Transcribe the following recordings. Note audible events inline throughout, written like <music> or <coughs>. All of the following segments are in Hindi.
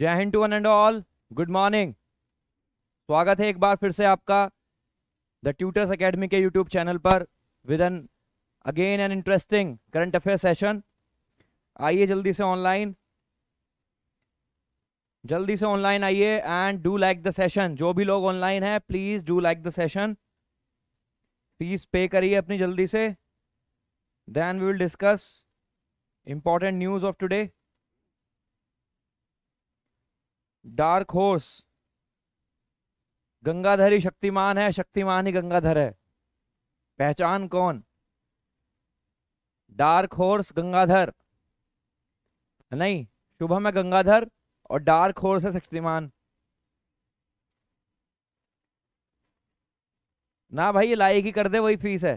जय हिंद to one and all good morning स्वागत है एक बार फिर से आपका द ट्यूटर्स अकेडमी के यूट्यूब चैनल पर with an again an interesting current affair session आइए जल्दी से ऑनलाइन जल्दी से ऑनलाइन आइए and do like the session जो भी लोग ऑनलाइन हैं please do like the session fees pay करिए अपनी जल्दी से then we will discuss important news of today dark horse Gangadhar ही शक्तिमान है शक्तिमान ही गंगाधर है पहचान कौन डार्क होर्स गंगाधर नहीं शुभम है गंगाधर और डार्क होर्स है शक्तिमान ना भाई ये लाइक ही कर दे वही फीस है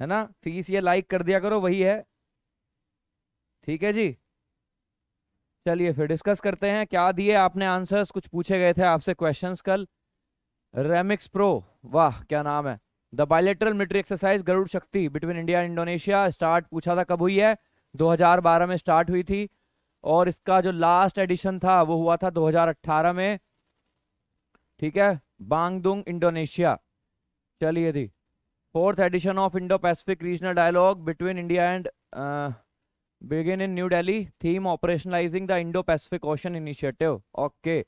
है ना फीस ये लाइक कर दिया करो वही है ठीक है जी चलिए फिर डिस्कस करते हैं क्या दिए आपने आंसर्स कुछ पूछे गए थे आपसे क्वेश्चंस कल रेमिक्स प्रो वाह क्या नाम है the bilateral military exercise Garuda Shakti between India and Indonesia start पूछा था कब हुई है 2012 में स्टार्ट हुई थी और इसका जो लास्ट एडिशन था वो हुआ था दो में ठीक है बांगदुंग इंडोनेशिया चलिए the fourth edition of Indo Pacific regional dialogue between India and begin in New Delhi. Theme operationalizing the Indo-Pacific Ocean Initiative. Okay.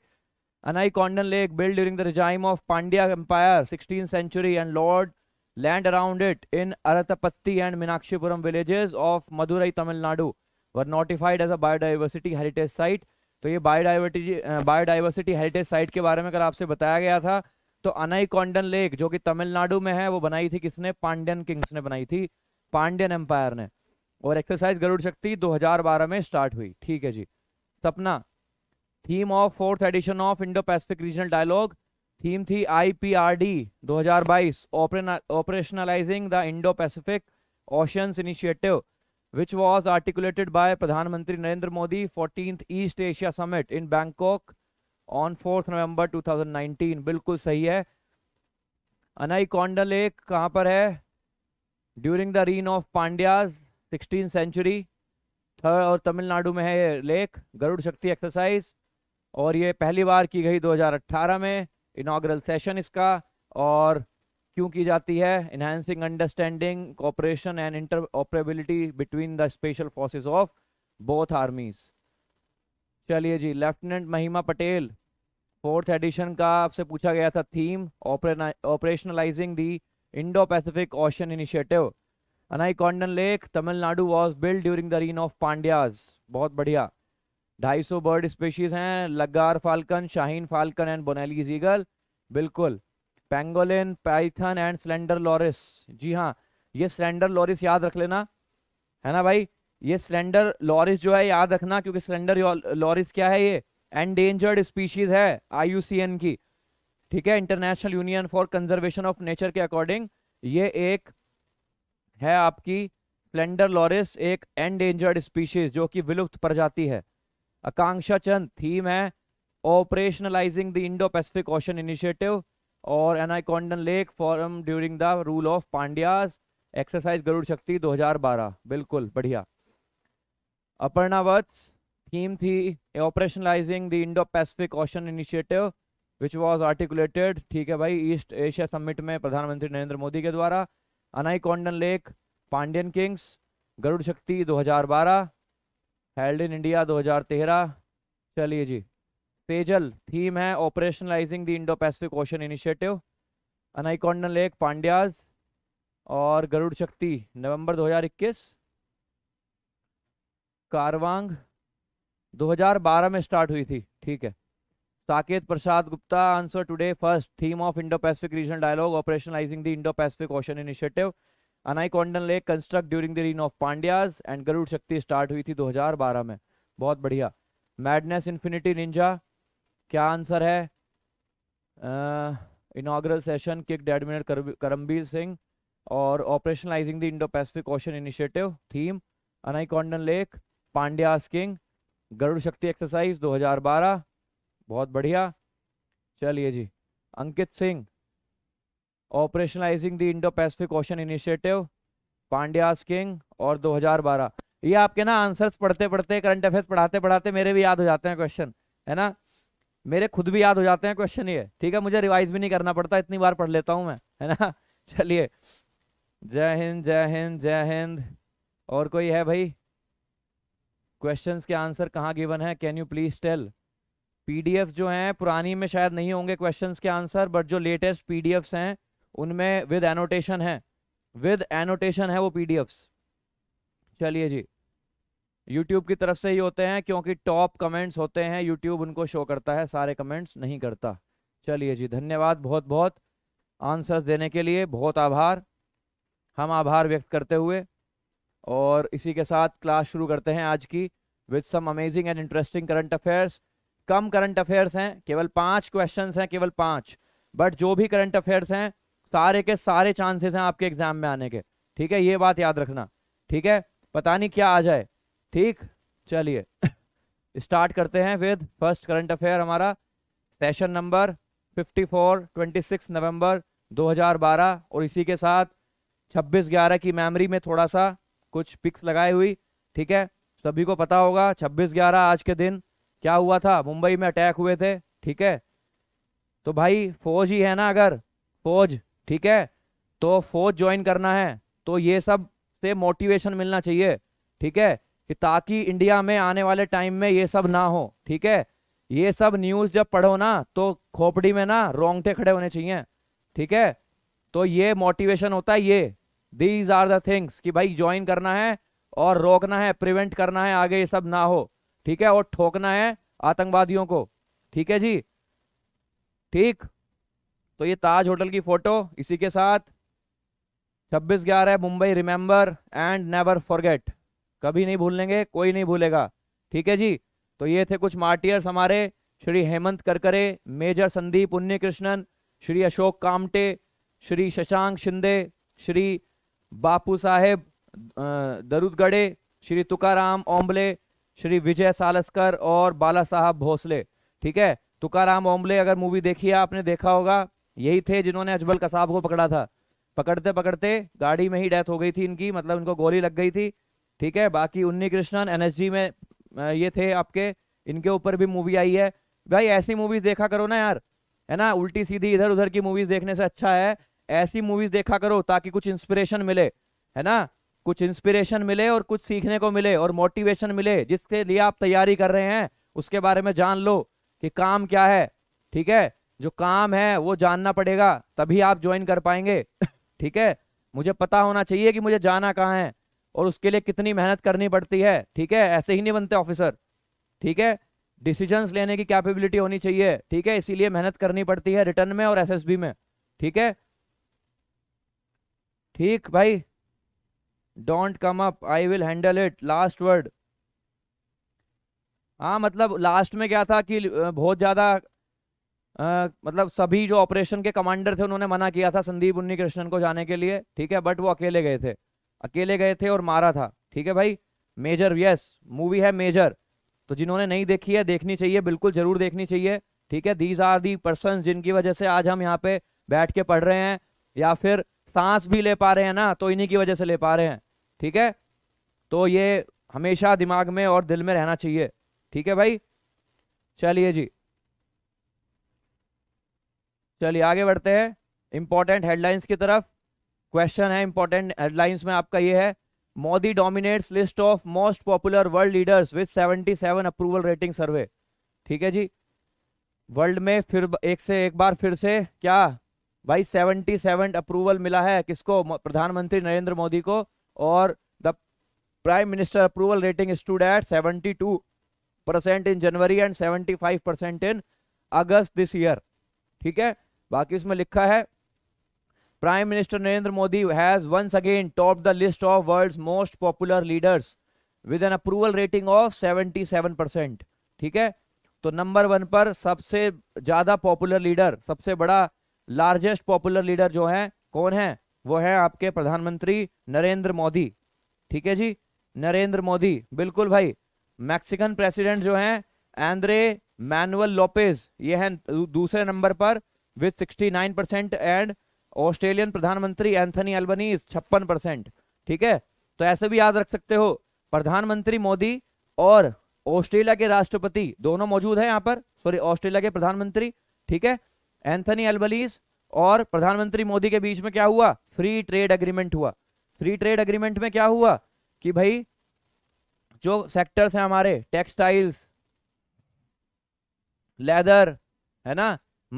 Anai Condon Lake built during the regime of Pandya Empire, 16th century, and Lord land around it in Arathapatti and Minakshipuram villages of Madurai, Tamil Nadu were notified as a biodiversity heritage site. तो ये बायोडाइवर्टी बायोडाइवर्सिटी हेरिटेज साइट के बारे में कल आपसे बताया गया था तो अनाईकोंडन लेक जो कि तमिलनाडु में है वो बनाई थी किसने पांड्यन किंग्स ने बनाई थी पांड्यन एम्पायर ने और एक्सरसाइज गरुड़ शक्ति 2012 में स्टार्ट हुई ठीक है जी Sapna theme of fourth edition of Indo Pacific regional dialogue theme थी IPRD 2022 operationalizing the Indo Pacific oceans initiative which was articulated by प्रधानमंत्री Narendra Modi fourteen East Asia summit in Bangkok on fourth November 2019 बिल्कुल सही है अनाई कौंडल एक कहाँ पर है during the reign of Pandyas sixteen century और तमिलनाडु में है ये लेक गरुड़ शक्ति एक्सरसाइज और ये पहली बार की गई 2018 में इनाग्रल सेशन इसका और क्यों की जाती है enhancing understanding cooperation and interoperability between the special forces of both armies चलिए जी लेफ्टिनेंट महिमा पटेल फोर्थ एडिशन का आपसे पूछा गया था theme operationalizing the Indo Pacific ocean initiative Anaikondan lake Tamil Nadu was build during the reign of Pandyas बहुत बढ़िया 250 बर्ड स्पेशीज हैं laggar falcon shaheen falcon and Bonelli's eagle बिल्कुल pangolin python and slender loris जी हाँ ये स्लेंडर लॉरिस याद रख लेना है ना भाई ये स्लेंडर लॉरिस जो है याद रखना क्योंकि स्लेंडर लॉरिस क्या है ये एंडेंजर्ड स्पीशीज है आई की ठीक है international union for conservation of nature के अकॉर्डिंग ये एक है आपकी स्प्लेंडर लॉरिस एक एंडेंजर्ड स्पीशीज जो कि विलुप्त प्रजाति है आकांक्षा चंद थीम है operationalizing the Indo Pacific ocean initiative और Anaikondan lake formed during the rule of Pandyas exercise Garuda Shakti 2012 बिल्कुल बढ़िया अपर्णा वत्स थीम थी operationalizing the Indo Pacific ocean initiative which was articulated ठीक है भाई ईस्ट एशिया समिट में प्रधानमंत्री नरेंद्र मोदी के द्वारा Anaikondan lake Pandian kings Garuda Shakti 2012 held in India 2013 चलिए जी तेजल थीम है operationalizing the Indo Pacific ocean initiative Anaikondan lake Pandyas और गरुड़ शक्ति नवंबर 2021 कारवांग 2012 में स्टार्ट हुई थी ठीक है Saket Prasad Gupta answer today first theme of Indo Pacific region dialogue operationalizing the Indo Pacific ocean initiative Anaikondan lake construct during the reign of Pandyas and Garuda Shakti start हुई थी 2012 में बहुत बढ़िया मैडनेस इन्फिनिटी निंजा क्या आंसर है इनाग्रल सेशन किक एडमिरल करमबीर सिंह और operationalizing the Indo Pacific ocean initiative theme Anaikondan lake Pandyas king Garuda Shakti exercise 2012 बहुत बढ़िया चलिए जी Ankit Singh operationalizing the Indo Pacific ocean initiative Pandyas king और 2012 ये आपके ना आंसर्स पढ़ते पढ़ते करंट अफेयर्स पढ़ाते पढ़ाते मेरे भी याद हो जाते हैं क्वेश्चन है ना मेरे खुद भी याद हो जाते हैं क्वेश्चन ये ठीक है मुझे रिवाइज भी नहीं करना पड़ता इतनी बार पढ़ लेता हूँ मैं है ना <laughs> चलिए जय हिंद जय हिंद जय हिंद और कोई है भाई क्वेश्चंस के आंसर कहाँ गिवन है can you please tell PDF जो हैं पुरानी में शायद नहीं होंगे क्वेश्चंस के आंसर बट जो लेटेस्ट पीडीएफ्स हैं उनमें विद एनोटेशन है विद एनोटेशन है वो पीडीएफ्स चलिए जी यूट्यूब की तरफ से ही होते हैं क्योंकि टॉप कमेंट्स होते हैं यूट्यूब उनको शो करता है सारे कमेंट्स नहीं करता चलिए जी धन्यवाद बहुत बहुत आंसर देने के लिए बहुत आभार हम आभार व्यक्त करते हुए और इसी के साथ क्लास शुरू करते हैं आज की with some amazing and interesting current affairs कम करंट अफेयर्स हैं केवल पांच क्वेश्चन हैं केवल पांच बट जो भी करंट अफेयर्स हैं सारे के सारे चांसेस हैं आपके एग्जाम में आने के ठीक है ये बात याद रखना ठीक है पता नहीं क्या आ जाए ठीक चलिए स्टार्ट <coughs> करते हैं विद फर्स्ट करंट अफेयर हमारा सेशन नंबर 54 26 नवंबर 2012 और इसी के साथ 26 ग्यारह की मेमोरी में थोड़ा सा कुछ पिक्स लगाई हुई ठीक है सभी को पता होगा 26 ग्यारह आज के दिन क्या हुआ था मुंबई में अटैक हुए थे ठीक है तो भाई फौज ही है ना अगर फौज ठीक है तो फौज ज्वाइन करना है तो ये सब से मोटिवेशन मिलना चाहिए ठीक है कि ताकि इंडिया में आने वाले टाइम में ये सब ना हो ठीक है ये सब न्यूज़ जब पढ़ो ना तो खोपड़ी में ना रोंगटे खड़े होने चाहिए ठीक है तो ये मोटिवेशन होता है ये दीज आर द थिंग्स कि भाई ज्वाइन करना है और रोकना है प्रिवेंट करना है आगे ये सब ना हो ठीक है और ठोकना है आतंकवादियों को ठीक है जी ठीक तो ये ताज होटल की फोटो इसी के साथ छब्बीस ग्यारह Mumbai remember and never forget कभी नहीं भूलेंगे कोई नहीं भूलेगा ठीक है जी तो ये थे कुछ मार्टियर्स हमारे श्री हेमंत करकरे मेजर संदीप कृष्णन श्री अशोक कामटे श्री शशांक शिंदे श्री बापू साहेब दरुदगढ़े श्री तुकाराम ओम्बले श्री विजय सालस्कर और बाला साहब भोसले ठीक है तुकाराम ओमले अगर मूवी देखी है आपने देखा होगा यही थे जिन्होंने अजबल कसाब को पकड़ा था पकड़ते पकड़ते गाड़ी में ही डेथ हो गई थी इनकी मतलब इनको गोली लग गई थी ठीक है बाकी उन्नी कृष्णन एन में ये थे आपके इनके ऊपर भी मूवी आई है भाई ऐसी मूवीज देखा करो ना यार है ना उल्टी सीधी इधर उधर की मूवीज देखने से अच्छा है ऐसी मूवीज देखा करो ताकि कुछ इंस्पिरेशन मिले है ना कुछ इंस्पिरेशन मिले और कुछ सीखने को मिले और मोटिवेशन मिले जिसके लिए आप तैयारी कर रहे हैं उसके बारे में जान लो कि काम क्या है ठीक है जो काम है वो जानना पड़ेगा तभी आप ज्वाइन कर पाएंगे ठीक है मुझे पता होना चाहिए कि मुझे जाना कहाँ है और उसके लिए कितनी मेहनत करनी पड़ती है ठीक है ऐसे ही नहीं बनते ऑफिसर ठीक है डिसीजंस लेने की कैपेबिलिटी होनी चाहिए ठीक है इसीलिए मेहनत करनी पड़ती है रिटर्न में और एसएसबी में ठीक है ठीक भाई don't come up I will handle it last word हाँ मतलब लास्ट में क्या था कि बहुत ज़्यादा मतलब सभी जो ऑपरेशन के कमांडर थे उन्होंने मना किया था संदीप उन्नी कृष्णन को जाने के लिए ठीक है बट वो अकेले गए थे अकेले गए थे और मारा था ठीक है भाई मेजर यस मूवी है मेजर तो जिन्होंने नहीं देखी है देखनी चाहिए बिल्कुल ज़रूर देखनी चाहिए ठीक है दीज आर दी पर्सन जिनकी वजह से आज हम यहाँ पे बैठ के पढ़ रहे हैं या फिर सांस भी ले पा रहे हैं ना तो इन्हीं की वजह से ले पा रहे हैं ठीक है तो ये हमेशा दिमाग में और दिल में रहना चाहिए ठीक है भाई चलिए जी चलिए आगे बढ़ते हैं इंपॉर्टेंट हेडलाइंस की तरफ क्वेश्चन है इंपॉर्टेंट हेडलाइंस में आपका ये है Modi dominates list of most popular world leaders with 77 approval rating survey ठीक है जी वर्ल्ड में फिर एक से एक बार फिर से क्या भाई 77 अप्रूवल मिला है किसको प्रधानमंत्री नरेंद्र मोदी को और the prime minister approval rating stood at 72 percent in January and 75 percent in August this year ठीक है बाकी उसमें लिखा है prime minister Narendra Modi has once again top the list of world most popular leaders with an approval rating of seven percent ठीक है तो नंबर वन पर सबसे ज़्यादा पॉपुलर लीडर सबसे बड़ा लार्जेस्ट पॉपुलर लीडर जो है कौन है वो है आपके प्रधानमंत्री नरेंद्र मोदी ठीक है जी नरेंद्र मोदी बिल्कुल भाई मैक्सिकन प्रेसिडेंट जो है एंद्रे मैनुअल लोपेज ये है दूसरे नंबर पर विथ 69 परसेंट एंड ऑस्ट्रेलियन प्रधानमंत्री एंथनी एल्बनीज छप्पन परसेंट ठीक है तो ऐसे भी याद रख सकते हो प्रधानमंत्री मोदी और ऑस्ट्रेलिया के राष्ट्रपति दोनों मौजूद हैं यहाँ पर सॉरी ऑस्ट्रेलिया के प्रधानमंत्री ठीक है एंथनी एल्बलीस और प्रधानमंत्री मोदी के बीच में क्या हुआ फ्री ट्रेड एग्रीमेंट हुआ फ्री ट्रेड एग्रीमेंट में क्या हुआ कि भाई जो सेक्टर्स हैं हमारे टेक्सटाइल्स लेदर है ना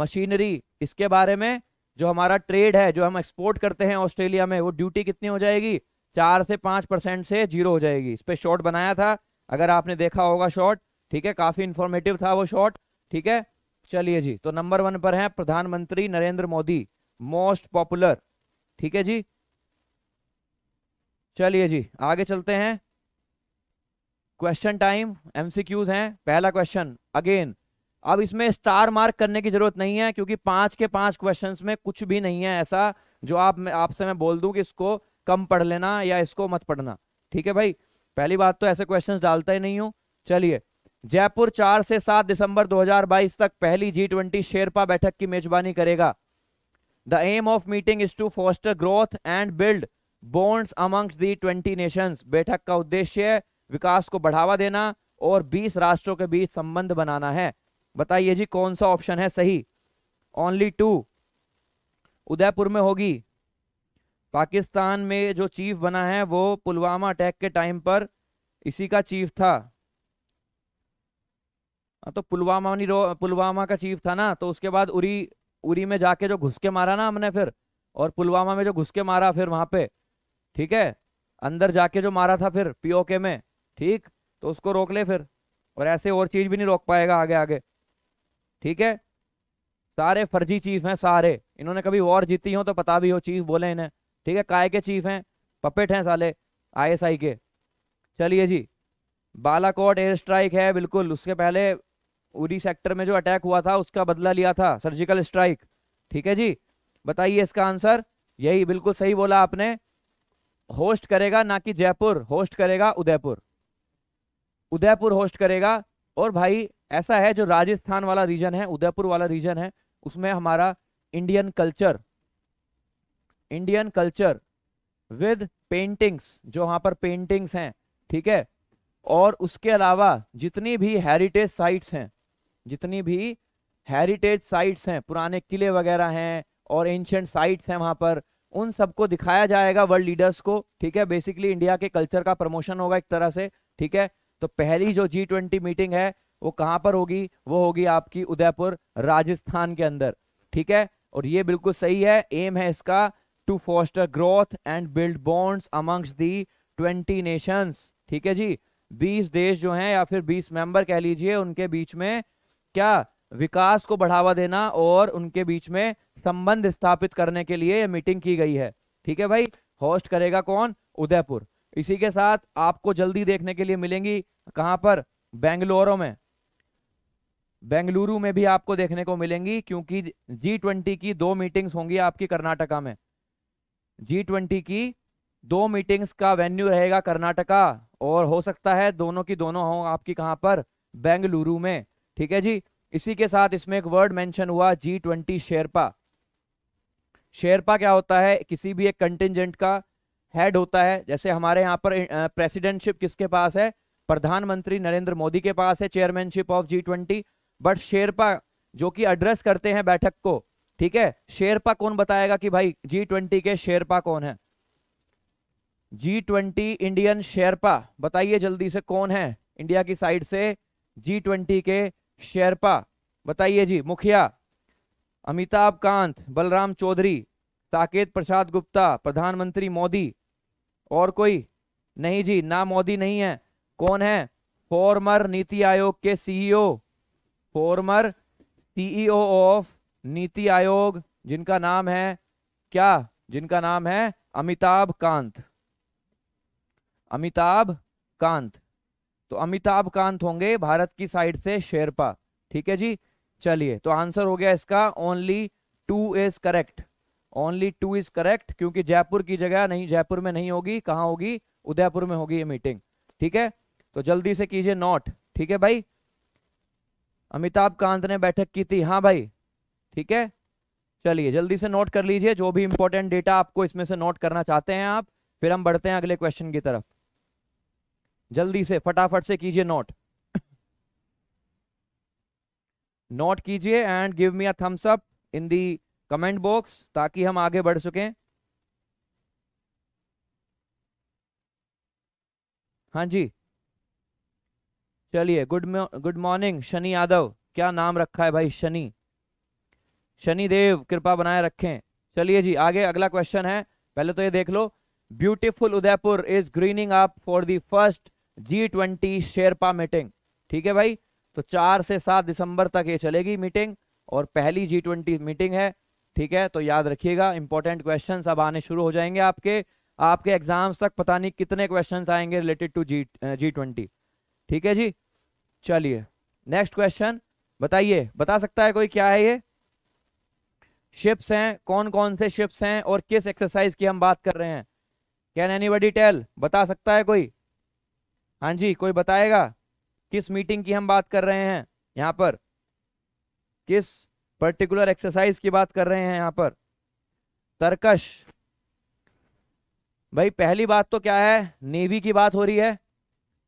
मशीनरी इसके बारे में जो हमारा ट्रेड है जो हम एक्सपोर्ट करते हैं ऑस्ट्रेलिया में वो ड्यूटी कितनी हो जाएगी चार से पांच परसेंट से जीरो हो जाएगी इस पर शॉर्ट बनाया था अगर आपने देखा होगा शॉर्ट ठीक है काफ़ी इंफॉर्मेटिव था वो शॉर्ट ठीक है चलिए जी तो नंबर वन पर है प्रधानमंत्री नरेंद्र मोदी मोस्ट पॉपुलर ठीक है जी चलिए जी आगे चलते हैं क्वेश्चन टाइम एमसीक्यूज हैं पहला क्वेश्चन अगेन अब इसमें स्टार मार्क करने की जरूरत नहीं है क्योंकि पांच के पांच क्वेश्चंस में कुछ भी नहीं है ऐसा जो आप आपसे मैं बोल दूं कि इसको कम पढ़ लेना या इसको मत पढ़ना ठीक है भाई पहली बात तो ऐसे क्वेश्चंस डालता ही नहीं हूं चलिए जयपुर चार से सात दिसंबर 2022 तक पहली जी ट्वेंटी शेरपा बैठक की मेजबानी करेगा the aim of meeting is to foster growth and build bonds amongst the twenty nations बैठक का उद्देश्य विकास को बढ़ावा देना और 20 राष्ट्रों के बीच संबंध बनाना है बताइए जी कौन सा ऑप्शन है सही ओनली टू उदयपुर में होगी पाकिस्तान में जो चीफ बना है वो पुलवामा अटैक के टाइम पर इसी का चीफ था हाँ, तो पुलवामा नहीं रो पुलवामा का चीफ था ना तो उसके बाद उरी उरी में जाके जो घुस के मारा ना हमने फिर और पुलवामा में जो घुस के मारा फिर वहाँ पे ठीक है अंदर जाके जो मारा था फिर पीओके में ठीक तो उसको रोक ले फिर और ऐसे और चीज़ भी नहीं रोक पाएगा आगे आगे ठीक है सारे फर्जी चीफ हैं सारे इन्होंने कभी वॉर जीती हो तो पता भी हो चीफ बोले इन्हें ठीक है काय के चीफ हैं पपेट हैं साले आई के चलिए जी बालाकोट एयर स्ट्राइक है बिल्कुल उसके पहले उरी सेक्टर में जो अटैक हुआ था उसका बदला लिया था सर्जिकल स्ट्राइक ठीक है जी बताइए इसका आंसर यही बिल्कुल सही बोला आपने होस्ट करेगा ना कि जयपुर होस्ट करेगा उदयपुर उदयपुर होस्ट करेगा और भाई ऐसा है जो राजस्थान वाला रीजन है उदयपुर वाला रीजन है उसमें हमारा Indian culture Indian culture with paintings जो वहां पर पेंटिंग्स हैं ठीक है और उसके अलावा जितनी भी हेरिटेज साइट्स हैं जितनी भी हेरिटेज साइट्स हैं पुराने किले वगैरह हैं और एंशंट साइट्स हैं वहाँ पर उन सबको दिखाया जाएगा वर्ल्ड लीडर्स को ठीक है बेसिकली इंडिया के कल्चर का प्रमोशन होगा एक तरह से ठीक है तो पहली जो जी ट्वेंटी मीटिंग है वो कहाँ पर होगी वो होगी आपकी उदयपुर राजस्थान के अंदर ठीक है और ये बिल्कुल सही है एम है इसका to foster growth and build bonds amongst the twenty nations ठीक है जी बीस देश जो हैं या फिर बीस मेंबर कह लीजिए उनके बीच में क्या विकास को बढ़ावा देना और उनके बीच में संबंध स्थापित करने के लिए ये मीटिंग की गई है ठीक है भाई होस्ट करेगा कौन उदयपुर इसी के साथ आपको जल्दी देखने के लिए मिलेंगी कहां पर बेंगलोरो में बेंगलुरु में भी आपको देखने को मिलेंगी क्योंकि जी ट्वेंटी की दो मीटिंग्स होंगी आपकी कर्नाटका में जी ट्वेंटी की दो मीटिंग्स का वेन्यू रहेगा कर्नाटका और हो सकता है दोनों की दोनों हों आपकी कहां पर बेंगलुरु में ठीक है जी इसी के साथ इसमें एक वर्ड मेंशन हुआ जी ट्वेंटी शेरपा शेरपा क्या होता है किसी भी एक कंटिजेंट का हेड होता है जैसे हमारे यहाँ पर प्रेसिडेंटशिप किसके पास है प्रधानमंत्री नरेंद्र मोदी के पास है chairmanship of G twenty but Sherpa जो कि एड्रेस करते हैं बैठक को ठीक है शेरपा कौन बताएगा कि भाई जी ट्वेंटी के शेरपा कौन है जी ट्वेंटी इंडियन शेरपा बताइए जल्दी से कौन है इंडिया की साइड से जी ट्वेंटी के शेरपा बताइए जी मुखिया अमिताभ कांत बलराम चौधरी साकेत प्रसाद गुप्ता प्रधानमंत्री मोदी और कोई नहीं जी ना मोदी नहीं है कौन है फॉर्मर नीति आयोग के सीईओ फॉर्मर सीईओ ऑफ नीति आयोग जिनका नाम है क्या जिनका नाम है अमिताभ कांत अमिताभ कांत तो अमिताभ कांत होंगे भारत की साइड से शेरपा ठीक है जी चलिए तो आंसर हो गया इसका only two is correct only two is correct क्योंकि जयपुर की जगह नहीं जयपुर में नहीं होगी कहाँ होगी उदयपुर में होगी ये मीटिंग ठीक है तो जल्दी से कीजिए नोट ठीक है भाई अमिताभ कांत ने बैठक की थी हाँ भाई ठीक है चलिए जल्दी से नोट कर लीजिए जो भी इंपॉर्टेंट डेटा आपको इसमें से नोट करना चाहते हैं आप फिर हम बढ़ते हैं अगले क्वेश्चन की तरफ जल्दी से फटाफट से कीजिए नोट नोट कीजिए and give me a thumbs up in the comment box ताकि हम आगे बढ़ सकें हाँ जी चलिए good good morning Shani Yadav क्या नाम रखा है भाई शनि शनि देव कृपा बनाए रखें चलिए जी आगे अगला क्वेश्चन है पहले तो ये देख लो beautiful Udaipur is greening up for the first G twenty Sherpa meeting ठीक है भाई तो चार से सात दिसंबर तक ये चलेगी मीटिंग और पहली जी ट्वेंटी मीटिंग है ठीक है तो याद रखिएगा इंपॉर्टेंट क्वेश्चन अब आने शुरू हो जाएंगे आपके आपके एग्जाम्स तक पता नहीं कितने क्वेश्चन आएंगे related to G G twenty ठीक है जी चलिए नेक्स्ट क्वेश्चन बताइए बता सकता है कोई क्या है ये शिप्स हैं कौन कौन से शिप्स हैं और किस एक्सरसाइज की हम बात कर रहे हैं कैन एनी बडी टेल बता सकता है कोई हाँ जी कोई बताएगा किस मीटिंग की हम बात कर रहे हैं यहाँ पर किस पर्टिकुलर एक्सरसाइज की बात कर रहे हैं यहाँ पर तर्कश भाई पहली बात तो क्या है नेवी की बात हो रही है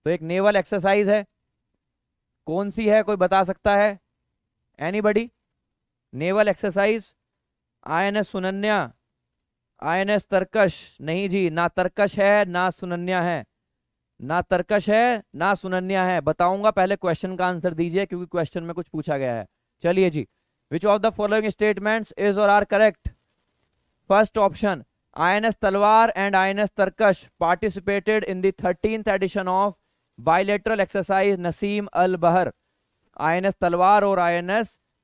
तो एक नेवल एक्सरसाइज है कौन सी है कोई बता सकता है anybody naval exercise I N S Sunayna I N S Tarkash नहीं जी ना तर्कश है ना सुनन्या है ना तर्कश है ना सुनन्या है बताऊंगा पहले क्वेश्चन का आंसर दीजिए क्योंकि क्वेश्चन में कुछ पूछा गया है चलिए जी which of the following statements is or are correct first option INS Talwar and INS Tarkash participated in thirteen edition of bilateral exercise Naseem Al Bahr I तलवार और आई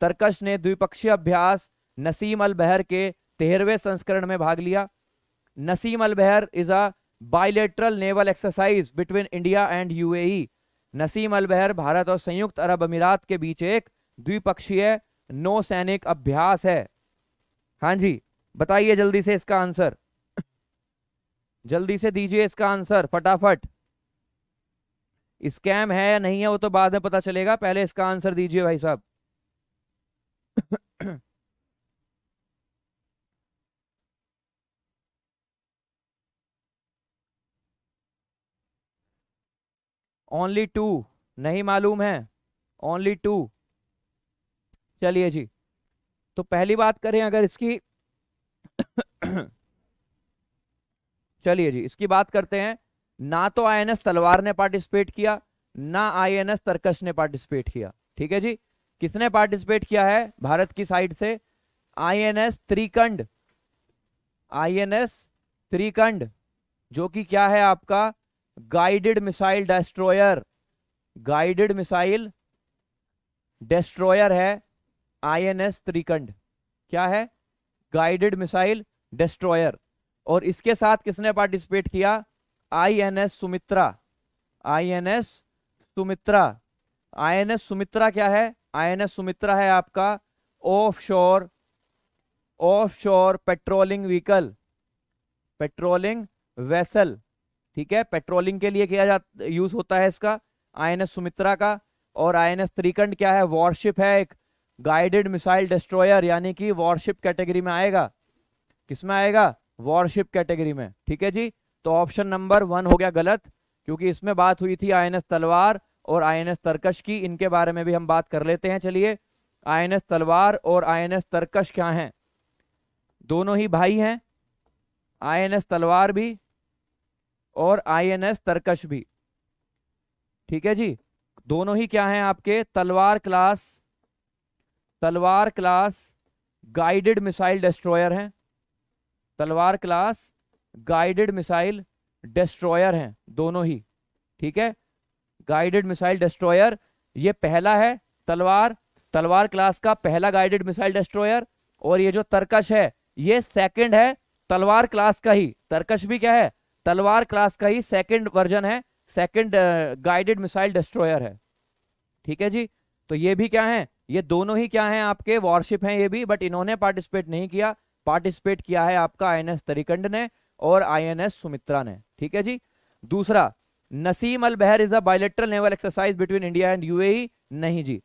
तर्कश ने द्विपक्षीय अभ्यास नसीम अल बहर के तेरहवें संस्करण में भाग लिया Naseem Al Bahr is a bilateral naval exercise between India and UAE Naseem Al Bahr Bharat और संयुक्त अरब अमीरात के बीच एक द्विपक्षीय नौसैनिक अभ्यास है हाँ जी बताइए जल्दी से इसका आंसर जल्दी से दीजिए इसका आंसर फटाफट स्कैम है या नहीं है वो तो बाद में पता चलेगा पहले इसका आंसर दीजिए भाई साहब ओनली टू नहीं मालूम है ओनली टू चलिए जी तो पहली बात करें अगर इसकी <coughs> चलिए जी इसकी बात करते हैं ना तो आईएनएस तलवार ने पार्टिसिपेट किया ना आईएनएस तर्कश ने पार्टिसिपेट किया ठीक है जी किसने पार्टिसिपेट किया है भारत की साइड से आईएनएस त्रिकंड आईएनएस त्रिकंड जो कि क्या है आपका guided missile destroyer guided missile destroyer है आईएनएस त्रिकंड क्या है गाइडेड मिसाइल डेस्ट्रॉयर और इसके साथ किसने पार्टिसिपेट किया INS Sumitra INS Sumitra INS Sumitra क्या है आईएनएस सुमित्रा है आपका offshore offshore patrolling vehicle patrolling vessel ठीक है पेट्रोलिंग के लिए किया जा यूज होता है इसका आई सुमित्रा का और आई त्रिकंड क्या है वॉरशिप है एक गाइडेड मिसाइल डिस्ट्रॉयर यानी कि वॉरशिप कैटेगरी में आएगा किसमें आएगा वॉरशिप कैटेगरी में ठीक है जी तो ऑप्शन नंबर वन हो गया गलत क्योंकि इसमें बात हुई थी आई तलवार और आई तरकश की इनके बारे में भी हम बात कर लेते हैं चलिए आई तलवार और आई तरकश क्या है दोनों ही भाई हैं आई तलवार भी और आईएनएस तरकश भी ठीक है जी दोनों ही क्या हैं आपके तलवार क्लास तलवार क्लास गाइडेड मिसाइल डिस्ट्रॉयर हैं तलवार क्लास गाइडेड मिसाइल डिस्ट्रॉयर हैं दोनों ही ठीक है गाइडेड मिसाइल डिस्ट्रॉयर ये पहला है तलवार तलवार क्लास का पहला गाइडेड मिसाइल डिस्ट्रॉयर और ये जो तरकश है ये सेकंड है तलवार क्लास का ही तरकश भी क्या है तलवार क्लास का ही सेकंड वर्जन है सेकंड गाइडेड मिसाइल डिस्ट्रॉयर है ठीक है जी तो ये भी क्या है ये दोनों ही क्या है आपके वॉरशिप हैं ये भी बट इन्होंने पार्टिसिपेट नहीं किया पार्टिसिपेट किया है आपका आईएनएस तरिकंड ने और आईएनएस सुमित्रा ने ठीक है जी दूसरा Naseem Al Bahr is a bilateral naval exercise between India and UAE नहीं जी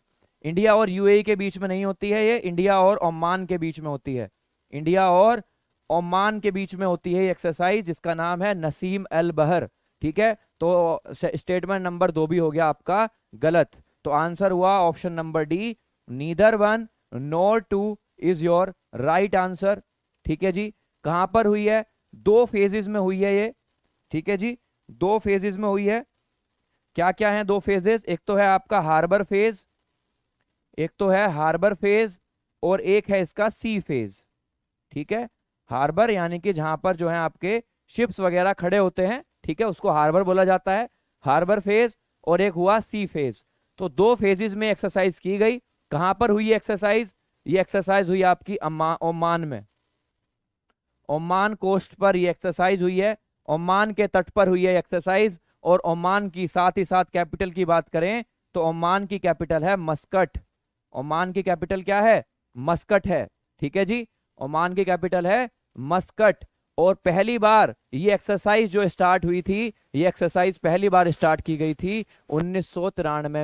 इंडिया और यूएई e के बीच में नहीं होती है ये इंडिया और ओमान के बीच में होती है इंडिया और ओमान के बीच में होती है एक्सरसाइज जिसका नाम है नसीम अल बहर ठीक है तो स्टेटमेंट नंबर दो भी हो गया आपका गलत तो आंसर हुआ option number D neither one nor two is your right answer ठीक है जी कहां पर हुई है दो फेजेज में हुई है ये ठीक है जी दो फेजेज में हुई है क्या क्या है दो फेजेज एक तो है आपका हार्बर फेज एक तो है हार्बर फेज और एक है इसका सी फेज ठीक है हार्बर यानी कि जहां पर जो है आपके शिप्स वगैरह खड़े होते हैं ठीक है उसको हार्बर बोला जाता है हार्बर फेज और एक हुआ सी फेज तो दो फेजेस में एक्सरसाइज की गई कहां पर हुई एक्सरसाइज ये एक्सरसाइज हुई आपकी ओमान में ओमान कोस्ट पर यह एक्सरसाइज हुई है ओमान के तट पर हुई है एक्सरसाइज और ओमान की साथ ही साथ कैपिटल की बात करें तो ओमान की कैपिटल है मस्कट ओमान की कैपिटल क्या है मस्कट है ठीक है जी ओमान की कैपिटल है मस्कट और पहली बार ये एक्सरसाइज जो स्टार्ट हुई थी ये एक्सरसाइज पहली बार स्टार्ट की गई थी उन्नीस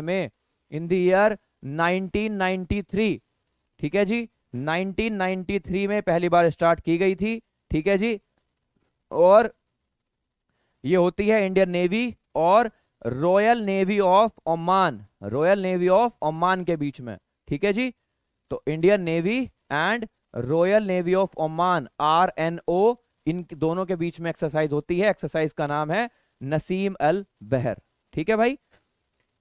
में इन द ईयर 1993 ठीक है जी 1993 में पहली बार स्टार्ट की गई थी ठीक है जी और ये होती है इंडियन नेवी और royal navy of Oman royal navy of Oman के बीच में ठीक है जी तो Indian navy and royal navy of Oman R N O इन दोनों के बीच में एक्सरसाइज होती है एक्सरसाइज का नाम है नसीम अल बहर ठीक है भाई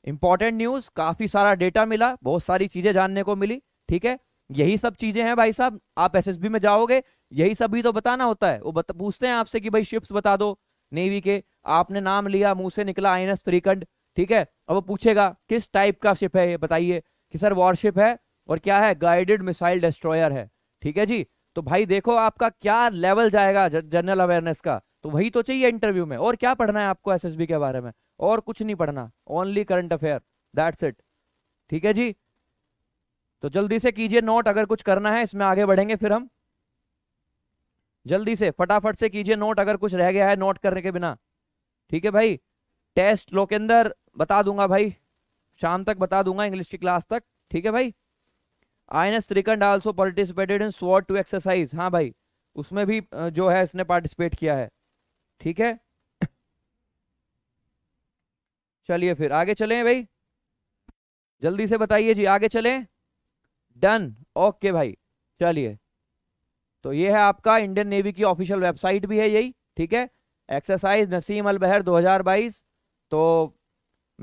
इंपॉर्टेंट न्यूज काफी सारा डेटा मिला बहुत सारी चीजें जानने को मिली ठीक है यही सब चीजें हैं भाई साहब आप एसएसबी में जाओगे यही सब भी तो बताना होता है वो बत, पूछते हैं आपसे कि भाई शिप्स बता दो नेवी के आपने नाम लिया मुंह से निकला आई एन श्रीखंड ठीक है अब वो पूछेगा किस टाइप का शिप है ये बताइए कि सर वॉरशिप है और क्या है गाइडेड मिसाइल डिस्ट्रॉयर है ठीक है जी तो भाई देखो आपका क्या लेवल जाएगा जनरल अवेयरनेस का तो वही तो चाहिए इंटरव्यू में और क्या पढ़ना है आपको एस के बारे में और कुछ नहीं पढ़ना only current affair that's it ठीक है जी तो जल्दी से कीजिए नोट अगर कुछ करना है इसमें आगे बढ़ेंगे फिर हम जल्दी से फटाफट से कीजिए नोट अगर कुछ रह गया है नोट करने के बिना ठीक है भाई टेस्ट लोकेंदर बता दूंगा भाई शाम तक बता दूंगा इंग्लिश की क्लास तक ठीक है भाई I S Shrikand also participated in swat two exercise हाँ भाई उसमें भी जो है इसने पार्टिसिपेट किया है ठीक है चलिए फिर आगे चलें भाई जल्दी से बताइए जी आगे चलें डन ओके भाई चलिए तो ये है आपका इंडियन नेवी की ऑफिशियल वेबसाइट भी है यही ठीक है एक्सरसाइज नसीम अल बहर 2022 तो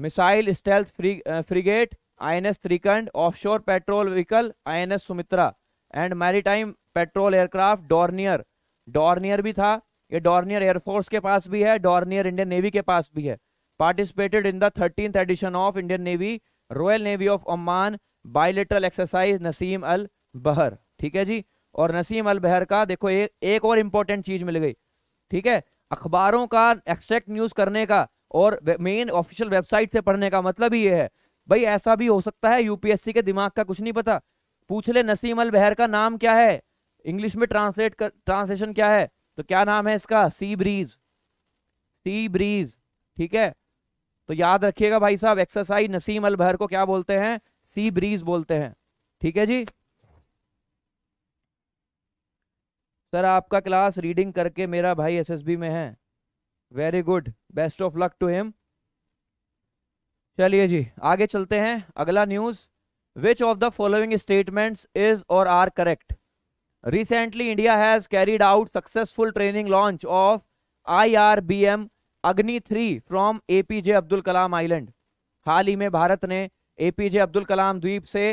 missile stealth free frigate I N S of offshore patrol vehicle I N S Sumitra and maritime patrol aircraft Dornier Dornier भी था ये डॉर्नियर एयरफोर्स के पास भी है डॉर्नियर इंडियन नेवी के पास भी है participated in the thirteen edition of Indian navy royal navy of Oman bilateral exercise Naseem Al Bahr ठीक है जी और नसीम अल बहर का देखो एक एक और इम्पोर्टेंट चीज मिल गई ठीक है अखबारों का एक्सट्रैक्ट न्यूज करने का और मेन ऑफिशियल वेबसाइट से पढ़ने का मतलब ही ये है भाई ऐसा भी हो सकता है यूपीएससी के दिमाग का कुछ नहीं पता पूछ ले नसीम अल बहर का नाम क्या है इंग्लिश में ट्रांसलेट कर ट्रांसलेशन क्या है तो क्या नाम है इसका सी ब्रीज सी ब्रीज ठीक है तो याद रखिएगा भाई साहब एक्सरसाइज नसीम अल बहर को क्या बोलते हैं सी ब्रीज बोलते हैं ठीक है जी सर आपका क्लास रीडिंग करके मेरा भाई एसएसबी में है very good best of luck to him चलिए जी आगे चलते हैं अगला news which of the following statement is or are correct recently India has carried out successful training launch of I R B M Agni three from A P J Abdul Kalam island हाल ही में भारत ने ए पी जे अब्दुल कलाम द्वीप से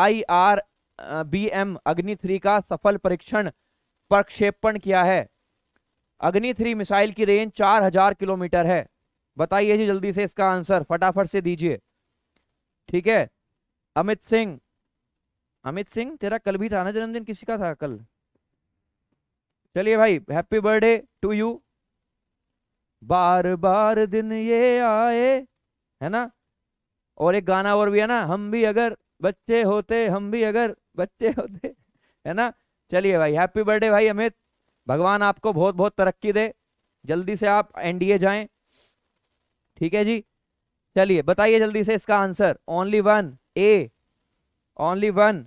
I R B M Agni three का सफल परीक्षण प्रक्षेपण किया है अग्नि थ्री मिसाइल की रेंज 4000 किलोमीटर है बताइए जी जल्दी से इसका आंसर फटाफट से दीजिए ठीक है अमित सिंह अमित सिंह तेरा कल भी था ना जन्मदिन किसी का था कल चलिए भाई हैप्पी बर्थडे टू यू बार बार दिन ये आए है ना और एक गाना और भी है ना हम भी अगर बच्चे होते हम भी अगर बच्चे होते है ना चलिए भाई हैप्पी बर्थडे भाई अमित भगवान आपको बहुत बहुत तरक्की दे जल्दी से आप एनडीए जाएं ठीक है जी चलिए बताइए जल्दी से इसका answer only one A only one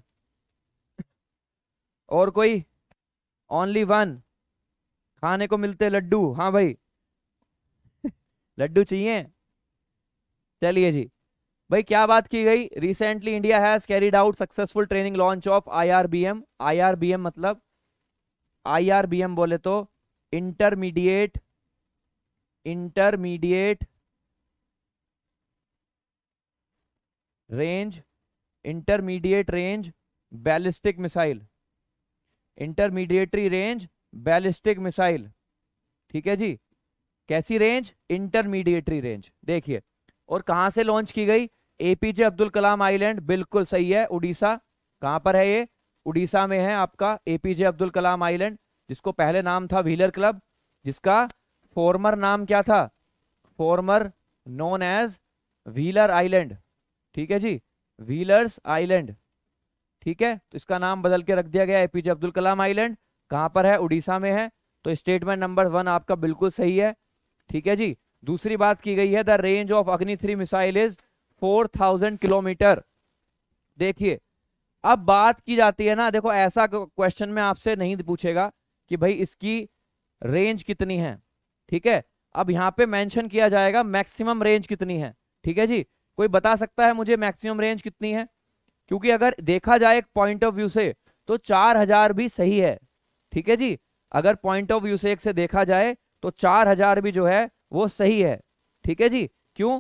और कोई ओनली वन खाने को मिलते लड्डू हाँ भाई <laughs> लड्डू चाहिए चलिए जी भाई क्या बात की गई recently India has carried out successful training launch of IRBM IRBM मतलब आईआरबीएम बोले तो intermediate intermediate range intermediate range ballistic missile intermediatory range ballistic missile ठीक है जी कैसी रेंज इंटरमीडिएटरी रेंज देखिए और कहां से लॉन्च की गई एपीजे अब्दुल कलाम आइलैंड बिल्कुल सही है उड़ीसा कहां पर है ये उड़ीसा में है आपका एपीजे अब्दुल कलाम आइलैंड जिसको पहले नाम था व्हीलर क्लब जिसका फॉर्मर नाम क्या था former known as Wheeler island ठीक है जी व्हीलर्स आइलैंड ठीक है तो इसका नाम बदल के रख दिया गया एपीजे अब्दुल कलाम आइलैंड कहां पर है उड़ीसा में है तो स्टेटमेंट नंबर वन आपका बिल्कुल सही है ठीक है जी दूसरी बात की गई है the range of Agni three missile is four thousand kilometre देखिए अब बात की जाती है ना देखो ऐसा क्वेश्चन में आपसे नहीं पूछेगा कि भाई इसकी रेंज कितनी है ठीक है अब यहाँ पे मेंशन किया जाएगा मैक्सिमम रेंज कितनी है ठीक है जी कोई बता सकता है मुझे मैक्सिमम रेंज कितनी है क्योंकि अगर देखा जाए एक पॉइंट ऑफ व्यू से तो चार हजार भी सही है ठीक है जी अगर पॉइंट ऑफ व्यू से एक से देखा जाए तो चार हजार भी जो है वो सही है ठीक है जी क्यों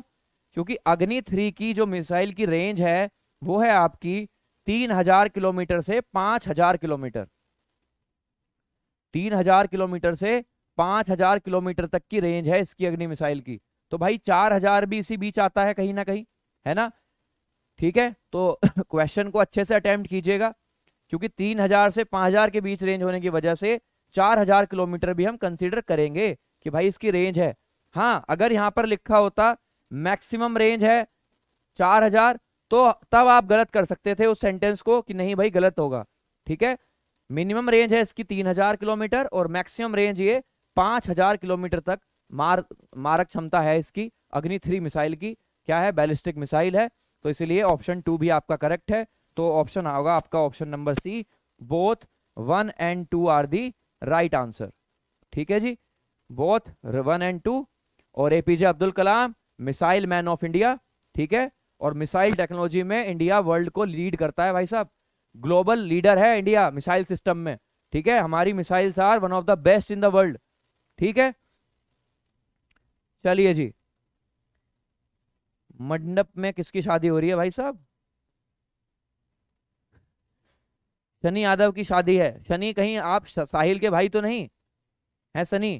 क्योंकि अग्नि थ्री की जो मिसाइल की रेंज है वो है आपकी तीन हजार किलोमीटर से पांच हजार किलोमीटर तीन हजार किलोमीटर से पांच हजार किलोमीटर तक की रेंज है इसकी अग्नि मिसाइल की तो भाई चार हजार भी इसी बीच आता है कहीं ना कहीं है ना ठीक है तो क्वेश्चन <clears throat> को अच्छे से अटेम्प्ट कीजिएगा क्योंकि तीन हजार से पांच हजार के बीच रेंज होने की वजह से चार हजार किलोमीटर भी हम कंसिडर करेंगे कि भाई इसकी रेंज है हाँ अगर यहां पर लिखा होता मैक्सिमम रेंज है चार हजार तो तब आप गलत कर सकते थे उस सेंटेंस को कि नहीं भाई गलत होगा ठीक है मिनिमम रेंज है इसकी तीन हजार किलोमीटर और मैक्सिमम रेंज ये पांच हजार किलोमीटर तक मार मारक क्षमता है इसकी अग्नि थ्री मिसाइल की क्या है बैलिस्टिक मिसाइल है तो इसलिए ऑप्शन टू भी आपका करेक्ट है तो ऑप्शन होगा आपका option number C both one and two are the right answer ठीक है जी बोथ वन एंड टू और APJ Abdul Kalam missile man of India ठीक है और मिसाइल टेक्नोलॉजी में इंडिया वर्ल्ड को लीड करता है भाई साहब ग्लोबल लीडर है इंडिया मिसाइल सिस्टम में ठीक है हमारी missiles are one of the best in the world ठीक है चलिए जी मंडप में किसकी शादी हो रही है भाई साहब शनि यादव की शादी है शनि कहीं आप साहिल के भाई तो नहीं है सनी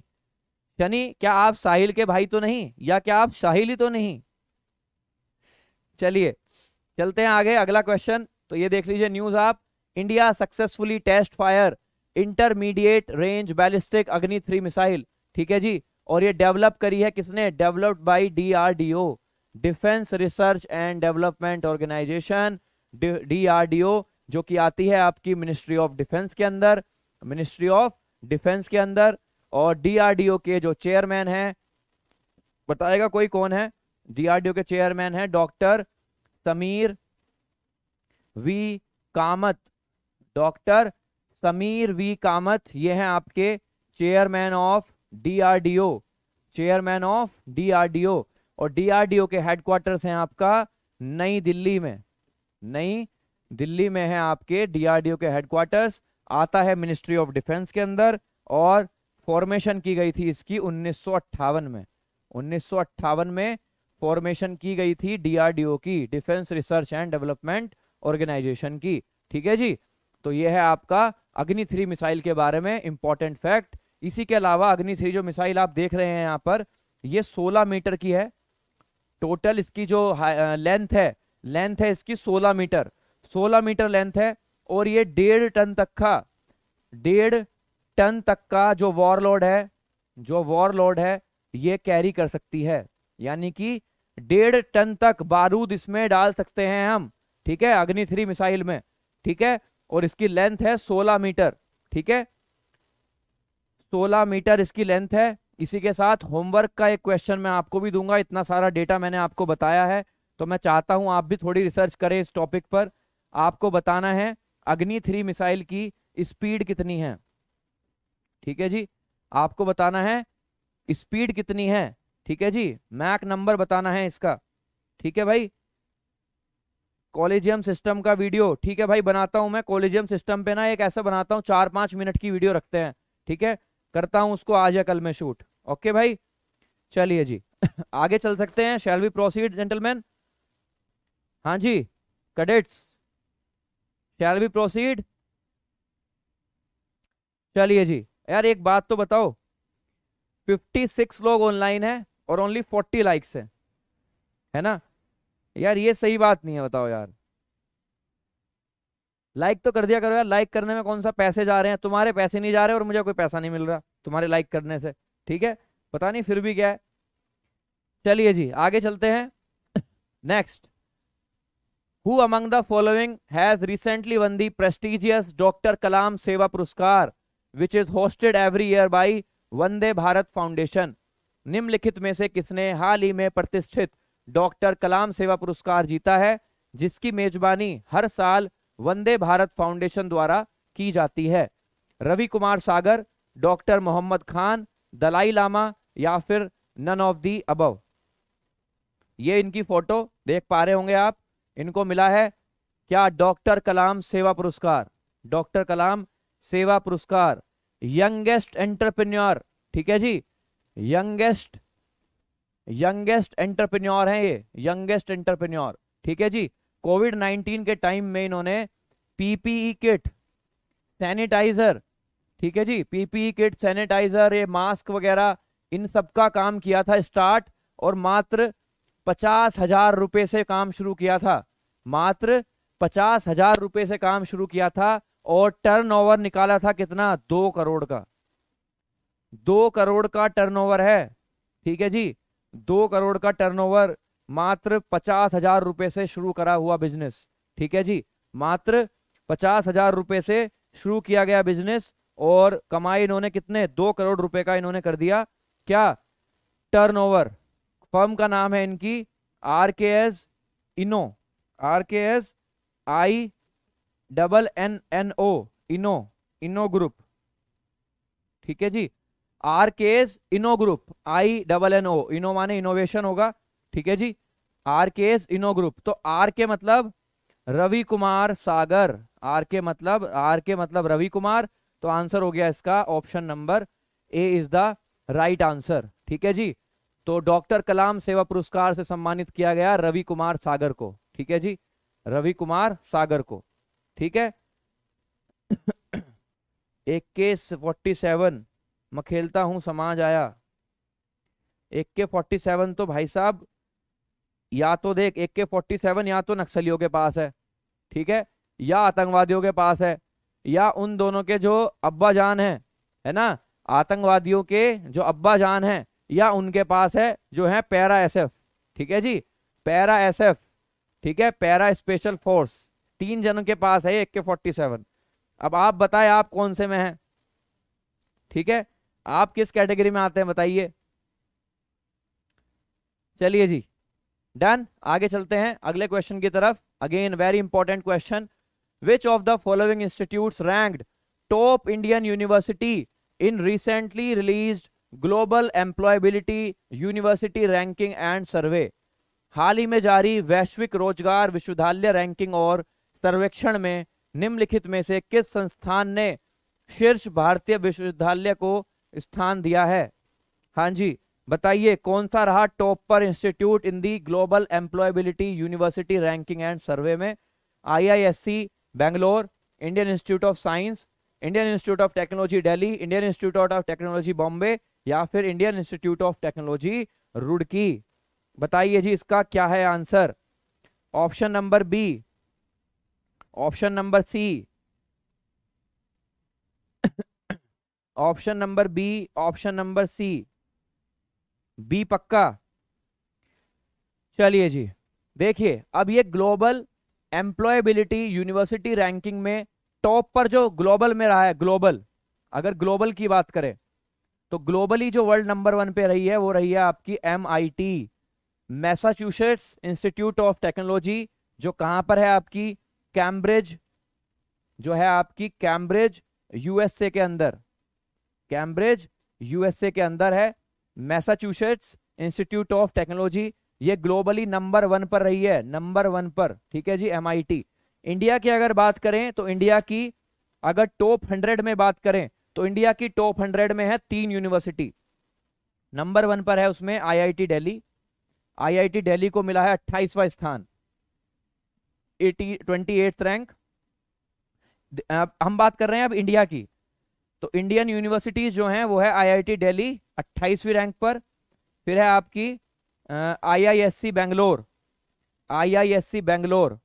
शनि क्या आप साहिल के भाई तो नहीं या क्या आप साहिल ही तो नहीं चलिए चलते हैं आगे अगला क्वेश्चन तो ये देख लीजिए न्यूज आप India successfully test fire intermediate range ballistic Agni three missile ठीक है जी और ये डेवलप करी है किसने developed by DRDO defence research and development organisation DRDO जो कि आती है आपकी मिनिस्ट्री ऑफ डिफेंस के अंदर मिनिस्ट्री ऑफ डिफेंस के अंदर और डीआरडीओ के जो चेयरमैन है बताएगा कोई कौन है डीआरडीओ के चेयरमैन है doctor Sameer V Kamat doctor Sameer V Kamat ये हैं आपके chairman of DRDO chairman of DRDO और डीआरडीओ के हेडक्वार्टर्स हैं आपका नई दिल्ली में नई दिल्ली में है आपके डीआरडीओ के हेडक्वार्टर्स आता है मिनिस्ट्री ऑफ डिफेंस के अंदर और फॉर्मेशन की गई थी इसकी उन्नीस में उन्नीस में फॉर्मेशन की गई थी डीआरडीओ की defence research and development organisation की ठीक है जी तो यह है आपका अग्नि थ्री मिसाइल के बारे में इंपॉर्टेंट फैक्ट इसी के अलावा अग्नि थ्री जो मिसाइल आप देख रहे हैं यहाँ पर ये 16 मीटर की है टोटल इसकी जो लेंथ है लेंथ है इसकी 16 मीटर 16 मीटर लेंथ है और ये डेढ़ टन तक का डेढ़ टन तक का जो वॉरलोड है जो वॉरलोड है ये कैरी कर सकती है यानी कि डेढ़ टन तक बारूद इसमें डाल सकते हैं हम ठीक है अग्नि थ्री मिसाइल में ठीक है और इसकी लेंथ है सोलह मीटर ठीक है सोलह मीटर इसकी लेंथ है इसी के साथ होमवर्क का एक क्वेश्चन मैं आपको भी दूंगा इतना सारा डेटा मैंने आपको बताया है तो मैं चाहता हूं आप भी थोड़ी रिसर्च करें इस टॉपिक पर आपको बताना है अग्नि थ्री मिसाइल की स्पीड कितनी है ठीक है जी आपको बताना है स्पीड कितनी है ठीक है जी मैक नंबर बताना है इसका ठीक है भाई कॉलेजियम सिस्टम का वीडियो ठीक है भाई बनाता हूं मैं कॉलेजियम सिस्टम पे ना एक ऐसा बनाता हूं चार पांच मिनट की वीडियो रखते हैं ठीक है करता हूं उसको आज या कल में शूट ओके भाई चलिए जी <coughs> आगे चल सकते हैं शैल वी प्रोसीड जेंटलमैन हाँ जी कडेट्स शैल वी प्रोसीड चलिए जी यार एक बात तो बताओ 56 लोग ऑनलाइन हैं और ओनली 40 लाइक्स हैं है ना यार ये सही बात नहीं है बताओ यार लाइक तो कर दिया करो यार लाइक करने में कौन सा पैसे जा रहे हैं तुम्हारे पैसे नहीं जा रहे और मुझे कोई पैसा नहीं मिल रहा तुम्हारे लाइक करने से ठीक है पता नहीं फिर भी क्या है चलिए जी आगे चलते हैं next who among the following has recently won the prestigious doctor Kalam Seva Puraskar which is hosted every year by Vande Bharat foundation निम्नलिखित में से किसने हाल ही में प्रतिष्ठित डॉक्टर कलाम सेवा पुरस्कार जीता है जिसकी मेजबानी हर साल वंदे भारत फाउंडेशन द्वारा की जाती है रवि कुमार सागर डॉक्टर मोहम्मद खान दलाई लामा या फिर नन ऑफ दी अबव ये इनकी फोटो देख पा रहे होंगे आप इनको मिला है क्या डॉक्टर कलाम सेवा पुरस्कार डॉक्टर कलाम सेवा पुरस्कार यंगेस्ट एंटरप्रेन्योर ठीक है जी यंगेस्ट यंगेस्ट एंटरप्रेन्योर हैं ये यंगेस्ट एंटरप्रेन्योर ठीक है जी कोविड 19 के टाइम में इन्होंने पीपीई किट सैनिटाइजर ठीक है जी पीपीई किट सैनिटाइजर ये मास्क वगैरह इन सब का काम किया था स्टार्ट और मात्र पचास हजार रुपये से काम शुरू किया था मात्र पचास हजार रुपये से काम शुरू किया था और टर्नओवर निकाला था कितना दो करोड़ का दो करोड़ का टर्नओवर है ठीक है जी दो करोड़ का टर्नओवर मात्र पचास हजार रुपये से शुरू करा हुआ बिजनेस ठीक है जी मात्र पचास हजार रुपये से शुरू किया गया बिजनेस और कमाई इन्होंने कितने दो करोड़ रुपए का इन्होंने कर दिया क्या टर्नओवर फर्म का नाम है इनकी R K S Inno R K S I double N N O Inno Inno group ठीक है जी R K S Inno group I double N O Inno माने इनोवेशन होगा ठीक है जी आर के इनो ग्रुप तो आर के मतलब रवि कुमार सागर आर के मतलब आर के मतलब रवि कुमार तो आंसर हो गया इसका option number A is the right answer ठीक है जी तो डॉक्टर कलाम सेवा पुरस्कार से सम्मानित किया गया रवि कुमार सागर को ठीक है जी रवि कुमार सागर को ठीक है के फोर्टी सेवन मैं खेलता हूं समाज आया एक के फोर्टी सेवन तो भाई साहब या तो देख ए के फोर्टी सेवन या तो नक्सलियों के पास है ठीक है या आतंकवादियों के पास है या उन दोनों के जो अब्बा जान है है ना आतंकवादियों के जो अब्बा जान है या उनके पास है जो है पैरा एस एफ ठीक है जी पैरा एस एफ ठीक है पैरा स्पेशल फोर्स तीन जनों के पास है ए के फोर्टी सेवन अब आप बताए आप कौन से में हैं ठीक है आप किस कैटेगरी में आते हैं बताइए चलिए जी डन आगे चलते हैं अगले क्वेश्चन की तरफ again very important question which of the following institute ranked top Indian university in recently release global employability university ranking and survey हाल ही में जारी वैश्विक रोजगार विश्वविद्यालय रैंकिंग और सर्वेक्षण में निम्नलिखित में से किस संस्थान ने शीर्ष भारतीय विश्वविद्यालय को स्थान दिया है हाँ जी बताइए कौन सा रहा टॉप पर institute in the global employability university ranking and survey में IISc Bangalore Indian institute of science Indian institute of technology Delhi Indian institute of technology Bombay या फिर Indian institute of technology Roorkee बताइए जी इसका क्या है answer option number B option number C <coughs> option number B option number C B पक्का चलिए जी देखिए अब ये ग्लोबल एम्प्लॉयबिलिटी यूनिवर्सिटी रैंकिंग में टॉप पर जो ग्लोबल में रहा है ग्लोबल अगर ग्लोबल की बात करें तो ग्लोबली जो वर्ल्ड नंबर वन पे रही है वो रही है आपकी M I T Massachusetts institute of technology जो कहां पर है आपकी कैम्ब्रिज जो है आपकी कैम्ब्रिज यूएसए के अंदर कैम्ब्रिज यूएसए के अंदर है मैसाच्यूसेट्स इंस्टीट्यूट ऑफ टेक्नोलॉजी ये ग्लोबली नंबर वन पर रही है नंबर वन पर ठीक है जी एम इंडिया की अगर बात करें तो इंडिया की अगर टॉप हंड्रेड में बात करें तो इंडिया की टॉप हंड्रेड में है तीन यूनिवर्सिटी नंबर वन पर है उसमें आईआईटी दिल्ली आईआईटी दिल्ली को मिला है अट्ठाईसवा स्थान एटी ट्वेंटी एट रैंक हम बात कर रहे हैं अब इंडिया की तो इंडियन यूनिवर्सिटीज जो हैं वो है आईआईटी दिल्ली अट्ठाईसवीं रैंक पर फिर है आपकी आईआईएससी बेंगलोर आईआईएससी बेंगलोर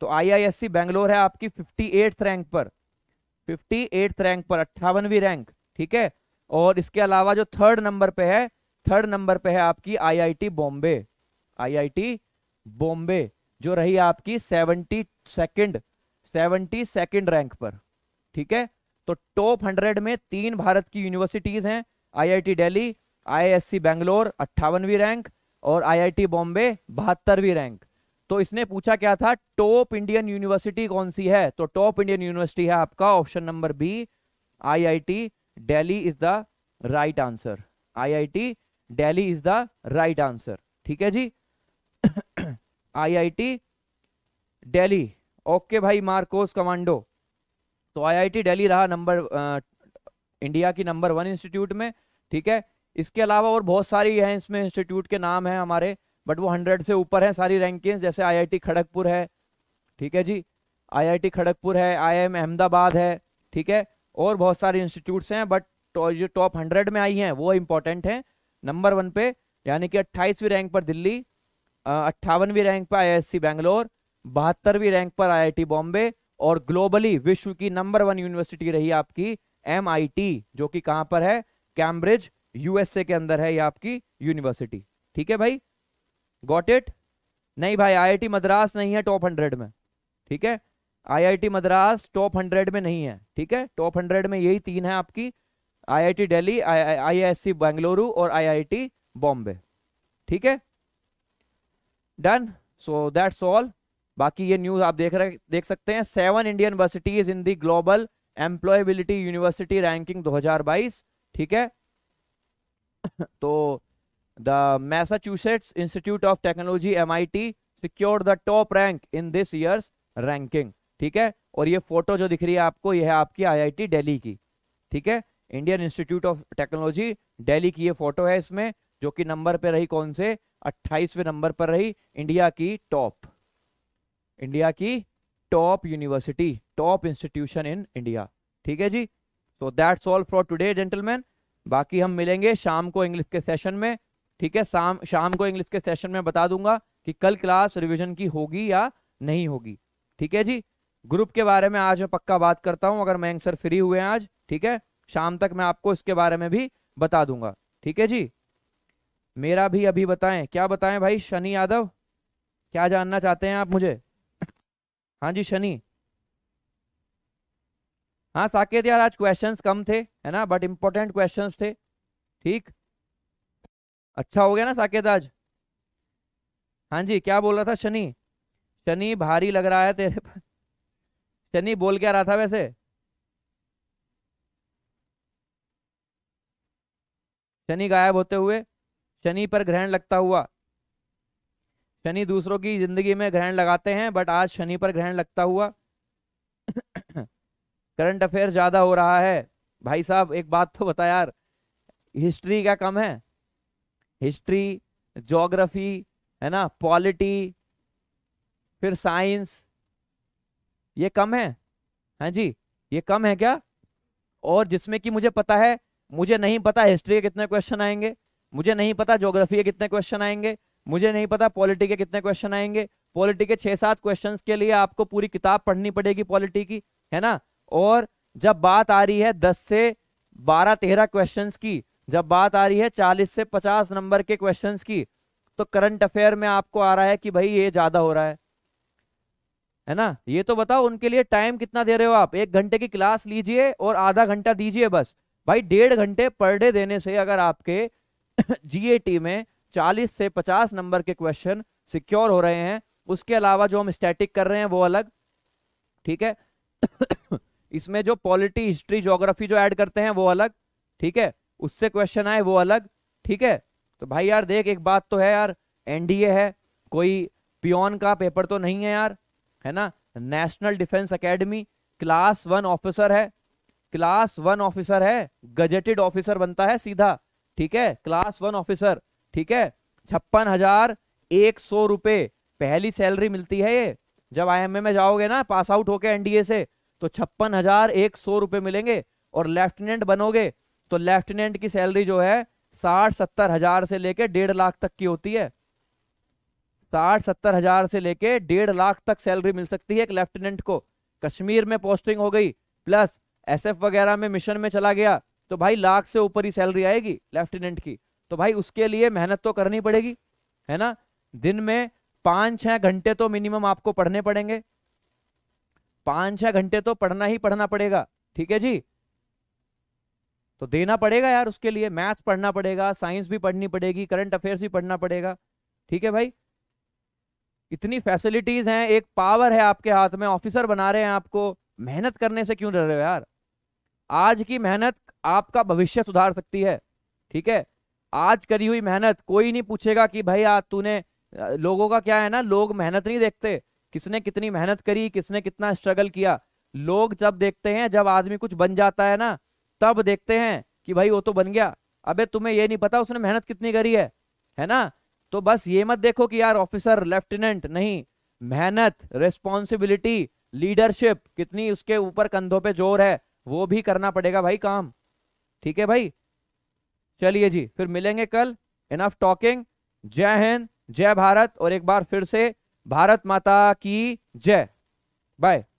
तो आईआईएससी बेंगलोर है आपकी 58th रैंक पर 58th रैंक पर अट्ठावनवीं रैंक ठीक है और इसके अलावा जो थर्ड नंबर पे है थर्ड नंबर पे है आपकी आईआईटी बॉम्बे आईआईटी बॉम्बे जो रही आपकी seventy second seventy second rank पर ठीक है तो टॉप हंड्रेड में तीन भारत की यूनिवर्सिटीज हैं आईआईटी दिल्ली आईएससी बेंगलोर अट्ठावनवी रैंक और आईआईटी बॉम्बे बहत्तरवीं रैंक तो इसने पूछा क्या था टॉप इंडियन यूनिवर्सिटी कौन सी है तो टॉप इंडियन यूनिवर्सिटी है आपका option number B I T Delhi is the right answer I T Delhi is the right answer ठीक है जी आई टी डेली ओके भाई मार्कोस कमांडो तो आईआईटी दिल्ली रहा नंबर इंडिया की नंबर वन इंस्टीट्यूट में ठीक है इसके अलावा और बहुत सारी हैं इसमें इंस्टीट्यूट के नाम हैं हमारे बट वो हंड्रेड से ऊपर हैं सारी रैंकिंग जैसे आईआईटी खड़गपुर है ठीक है जी आईआईटी खड़गपुर है आईआईएम अहमदाबाद है ठीक है और बहुत सारे इंस्टीट्यूट्स हैं बट जो टॉप हंड्रेड में आई हैं वो इम्पोर्टेंट हैं नंबर वन पे यानी कि अट्ठाईसवीं रैंक पर दिल्ली अट्ठावनवीं रैंक पर सी बेंगलोर बहत्तरवीं रैंक पर टी बॉम्बे और ग्लोबली विश्व की नंबर वन यूनिवर्सिटी रही आपकी एम जो कि कहां पर है कैम्ब्रिज यूएसए के अंदर है ये आपकी यूनिवर्सिटी ठीक है भाई गॉट इट नहीं भाई आई मद्रास नहीं है टॉप हंड्रेड में ठीक है आईआईटी मद्रास टॉप हंड्रेड में नहीं है ठीक है टॉप हंड्रेड में यही तीन है आपकी आईआईटी दिल्ली आईआईएससी बेंगलुरु और आईआईटी बॉम्बे ठीक है डन सो दैट्स ऑल बाकी ये न्यूज आप देख रहे देख सकते हैं seven Indian universities in the global employability university ranking 2022 ठीक है <coughs> तो the Massachusetts institute of technology T secure the top rank in this year's ranking ठीक है और ये फोटो जो दिख रही है आपको यह है आपकी आईआईटी दिल्ली की ठीक है Indian institute of technology Delhi की ये फोटो है इसमें जो कि नंबर पे रही कौन से 28वें नंबर पर रही इंडिया की टॉप इंडिया की top university top institution in India ठीक है जी so that's all for today gentleman बाकी हम मिलेंगे शाम को इंग्लिश के सेशन में ठीक है शाम शाम को इंग्लिश के सेशन में बता दूंगा कि कल क्लास रिविजन की होगी या नहीं होगी ठीक है जी ग्रुप के बारे में आज मैं पक्का बात करता हूँ अगर मैं सर फ्री हुए हैं आज ठीक है शाम तक मैं आपको इसके बारे में भी बता दूंगा ठीक है जी मेरा भी अभी बताएं क्या बताएं भाई शनि यादव क्या जानना चाहते हैं आप मुझे हाँ जी शनि हाँ साकेत यार आज क्वेश्चंस कम थे है ना बट इम्पोर्टेंट क्वेश्चंस थे ठीक अच्छा हो गया ना साकेत आज हाँ जी क्या बोल रहा था शनि शनि भारी लग रहा है तेरे पर शनि बोल क्या रहा था वैसे शनि गायब होते हुए शनि पर ग्रहण लगता हुआ शनि दूसरों की जिंदगी में ग्रहण लगाते हैं बट आज शनि पर ग्रहण लगता हुआ करंट अफेयर ज़्यादा हो रहा है भाई साहब एक बात तो बता यार हिस्ट्री क्या कम है हिस्ट्री जोग्राफी है ना पॉलिटी फिर साइंस ये कम है हाँ जी ये कम है क्या और जिसमें कि मुझे पता है मुझे नहीं पता हिस्ट्री के कितने क्वेश्चन आएंगे मुझे नहीं पता जोग्राफी के कितने क्वेश्चन आएंगे मुझे नहीं पता पॉलिटी के कितने क्वेश्चन आएंगे पॉलिटी के छह सात क्वेश्चन के लिए आपको पूरी किताब पढ़नी पड़ेगी पॉलिटी की है ना और जब बात आ रही है दस से बारह तेरह क्वेश्चन की जब बात आ रही है चालीस से पचास नंबर के क्वेश्चन की तो करंट अफेयर में आपको आ रहा है कि भाई ये ज्यादा हो रहा है है ना ये तो बताओ उनके लिए टाइम कितना दे रहे हो आप एक घंटे की क्लास लीजिए और आधा घंटा दीजिए बस भाई डेढ़ घंटे पर डे देने से अगर आपके जीएटी <coughs> में 40 से 50 नंबर के क्वेश्चन सिक्योर हो रहे हैं उसके अलावा जो हम स्टैटिक कर रहे हैं वो अलग ठीक है <coughs> इसमें जो पॉलिटी हिस्ट्री ज्योग्राफी जो ऐड करते हैं वो अलग ठीक है उससे क्वेश्चन आए वो अलग ठीक है तो भाई यार देख एक बात तो है यार एनडीए है कोई पियोन का पेपर तो नहीं है यार है ना national defence academy class one officer है क्लास वन ऑफिसर है गजेटेड ऑफिसर बनता है सीधा ठीक है क्लास वन ऑफिसर ठीक है छप्पन हजार एक सौ रुपए पहली सैलरी मिलती है ये जब आईएमए में जाओगे ना पास आउट होके एनडीए से तो छप्पन हजार एक सौ रुपए मिलेंगे और लेफ्टिनेंट बनोगे तो लेफ्टिनेंट की सैलरी जो है साठ सत्तर हजार से लेके डेढ़ लाख तक की होती है साठ सत्तर हजार से लेके डेढ़ लाख तक सैलरी मिल सकती है एक लेफ्टिनेंट को कश्मीर में पोस्टिंग हो गई प्लस एसएफ वगैरह में मिशन में चला गया तो भाई लाख से ऊपर ही सैलरी आएगी लेफ्टिनेंट की तो भाई उसके लिए मेहनत तो करनी पड़ेगी है ना दिन में पांच छह घंटे तो मिनिमम आपको पढ़ने पड़ेंगे पांच छह घंटे तो पढ़ना ही पढ़ना पड़ेगा ठीक है जी तो देना पड़ेगा यार उसके लिए मैथ पढ़ना पड़ेगा साइंस भी पढ़नी पड़ेगी करंट अफेयर्स भी पढ़ना पड़ेगा ठीक है भाई इतनी फैसिलिटीज हैं एक पावर है आपके हाथ में ऑफिसर बना रहे हैं आपको मेहनत करने से क्यों डर रहे हो यार आज की मेहनत आपका भविष्य सुधार सकती है ठीक है आज करी हुई मेहनत कोई नहीं पूछेगा कि भाई आज तूने लोगों का क्या है ना लोग मेहनत नहीं देखते किसने कितनी मेहनत करी किसने कितना स्ट्रगल किया लोग जब देखते हैं जब आदमी कुछ बन जाता है ना तब देखते हैं कि भाई वो तो बन गया अबे तुम्हें ये नहीं पता उसने मेहनत कितनी करी है है ना तो बस ये मत देखो कि यार ऑफिसर लेफ्टिनेंट नहीं मेहनत रिस्पॉन्सिबिलिटी लीडरशिप कितनी उसके ऊपर कंधों पे जोर है वो भी करना पड़ेगा भाई काम ठीक है भाई चलिए जी फिर मिलेंगे कल इनफ टॉकिंग जय हिंद जय भारत और एक बार फिर से भारत माता की जय बाय